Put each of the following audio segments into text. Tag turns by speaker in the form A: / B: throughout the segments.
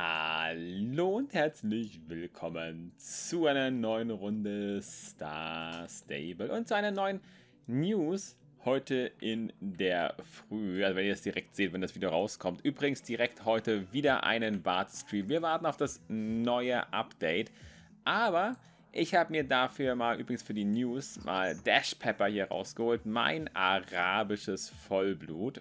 A: Hallo und herzlich willkommen zu einer neuen Runde Star Stable und zu einer neuen News heute in der Früh. Also wenn ihr das direkt seht, wenn das Video rauskommt. Übrigens direkt heute wieder einen Bart Stream. Wir warten auf das neue Update, aber ich habe mir dafür mal, übrigens für die News, mal Dash Pepper hier rausgeholt. Mein arabisches Vollblut.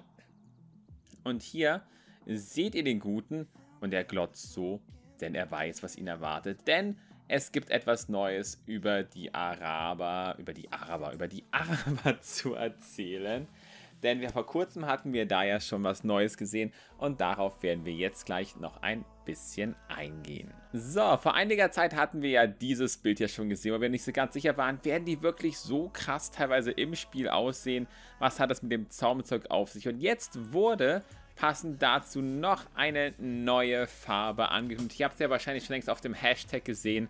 A: Und hier seht ihr den Guten und er glotzt so, denn er weiß, was ihn erwartet. Denn es gibt etwas Neues über die Araber, über die Araber, über die Araber zu erzählen. Denn wir vor kurzem hatten wir da ja schon was Neues gesehen und darauf werden wir jetzt gleich noch ein bisschen eingehen. So, vor einiger Zeit hatten wir ja dieses Bild ja schon gesehen, weil wir nicht so ganz sicher waren, werden die wirklich so krass teilweise im Spiel aussehen? Was hat das mit dem Zaumzeug auf sich? Und jetzt wurde passend dazu noch eine neue Farbe angekündigt. Ihr habt es ja wahrscheinlich schon längst auf dem Hashtag gesehen.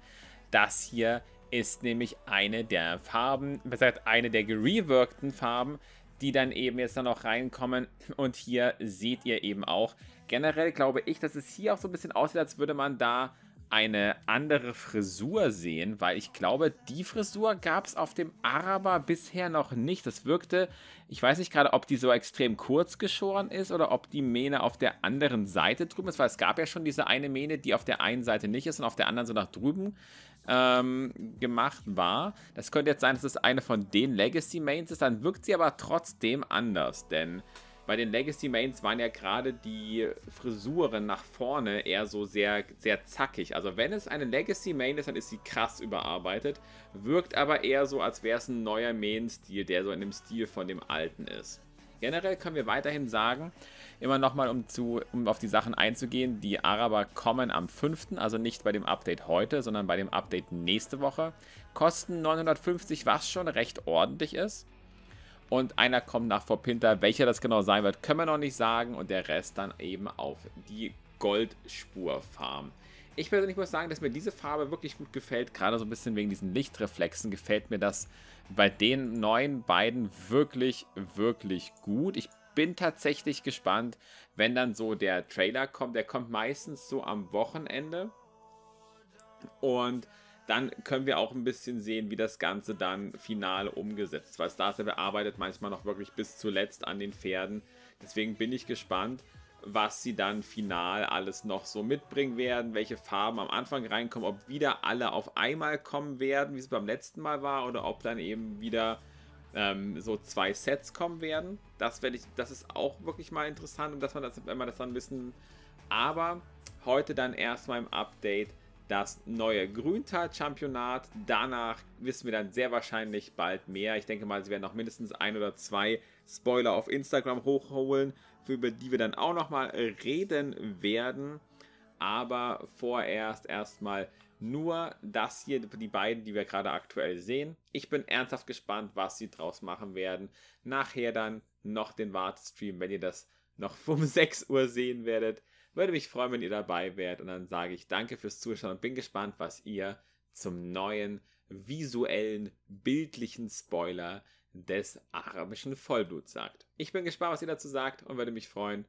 A: Das hier ist nämlich eine der Farben, besser gesagt eine der gereworkten Farben, die dann eben jetzt dann noch reinkommen. Und hier seht ihr eben auch, generell glaube ich, dass es hier auch so ein bisschen aussieht, als würde man da eine andere Frisur sehen, weil ich glaube, die Frisur gab es auf dem Araber bisher noch nicht. Das wirkte, ich weiß nicht gerade, ob die so extrem kurz geschoren ist oder ob die Mähne auf der anderen Seite drüben ist, weil es gab ja schon diese eine Mähne, die auf der einen Seite nicht ist und auf der anderen so nach drüben ähm, gemacht war. Das könnte jetzt sein, dass es eine von den Legacy Mains ist, dann wirkt sie aber trotzdem anders, denn bei den Legacy Mains waren ja gerade die Frisuren nach vorne eher so sehr, sehr zackig. Also wenn es eine Legacy Main ist, dann ist sie krass überarbeitet, wirkt aber eher so, als wäre es ein neuer Main-Stil, der so in dem Stil von dem alten ist. Generell können wir weiterhin sagen, immer nochmal, um, um auf die Sachen einzugehen, die Araber kommen am 5., also nicht bei dem Update heute, sondern bei dem Update nächste Woche. Kosten 950, was schon recht ordentlich ist und einer kommt nach Pinter. Welcher das genau sein wird, können wir noch nicht sagen und der Rest dann eben auf die Goldspurfarm. Ich persönlich muss sagen, dass mir diese Farbe wirklich gut gefällt, gerade so ein bisschen wegen diesen Lichtreflexen gefällt mir das bei den neuen beiden wirklich, wirklich gut. Ich bin tatsächlich gespannt, wenn dann so der Trailer kommt. Der kommt meistens so am Wochenende und dann können wir auch ein bisschen sehen, wie das Ganze dann final umgesetzt Weil Star Stable arbeitet manchmal noch wirklich bis zuletzt an den Pferden. Deswegen bin ich gespannt, was sie dann final alles noch so mitbringen werden, welche Farben am Anfang reinkommen, ob wieder alle auf einmal kommen werden, wie es beim letzten Mal war, oder ob dann eben wieder ähm, so zwei Sets kommen werden. Das, ich, das ist auch wirklich mal interessant, dass man das, wenn man das dann wissen. Aber heute dann erstmal im Update das neue Grüntal-Championat. Danach wissen wir dann sehr wahrscheinlich bald mehr. Ich denke mal, sie werden noch mindestens ein oder zwei Spoiler auf Instagram hochholen, über die wir dann auch nochmal reden werden. Aber vorerst erstmal nur das hier, die beiden, die wir gerade aktuell sehen. Ich bin ernsthaft gespannt, was sie draus machen werden. Nachher dann noch den Wartestream, wenn ihr das noch um 6 Uhr sehen werdet. Würde mich freuen, wenn ihr dabei wärt. Und dann sage ich danke fürs Zuschauen und bin gespannt, was ihr zum neuen visuellen, bildlichen Spoiler des arabischen Vollbluts sagt. Ich bin gespannt, was ihr dazu sagt und würde mich freuen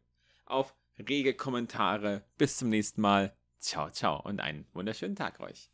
A: auf rege Kommentare. Bis zum nächsten Mal. Ciao, ciao und einen wunderschönen Tag euch.